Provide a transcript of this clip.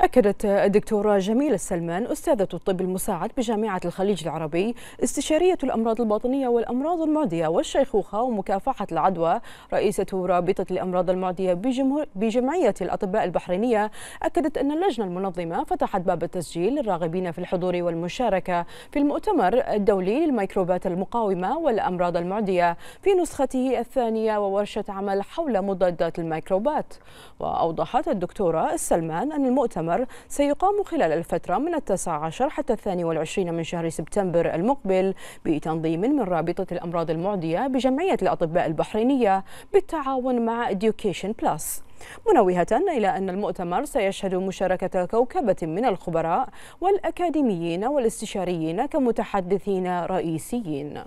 أكدت الدكتورة جميلة السلمان أستاذة الطب المساعد بجامعة الخليج العربي استشارية الأمراض الباطنية والأمراض المعدية والشيخوخة ومكافحة العدوى رئيسة رابطة الأمراض المعدية بجمعية الأطباء البحرينية أكدت أن اللجنة المنظمة فتحت باب التسجيل للراغبين في الحضور والمشاركة في المؤتمر الدولي للميكروبات المقاومة والأمراض المعدية في نسخته الثانية وورشة عمل حول مضادات الميكروبات وأوضحت الدكتورة السلمان أن المؤتمر القمر سيقام خلال الفترة من التاسع عشر حتى الثاني والعشرين من شهر سبتمبر المقبل بتنظيم من رابطة الأمراض المعدية بجمعية الأطباء البحرينية بالتعاون مع Education Plus منوهة إلى أن المؤتمر سيشهد مشاركة كوكبة من الخبراء والأكاديميين والاستشاريين كمتحدثين رئيسيين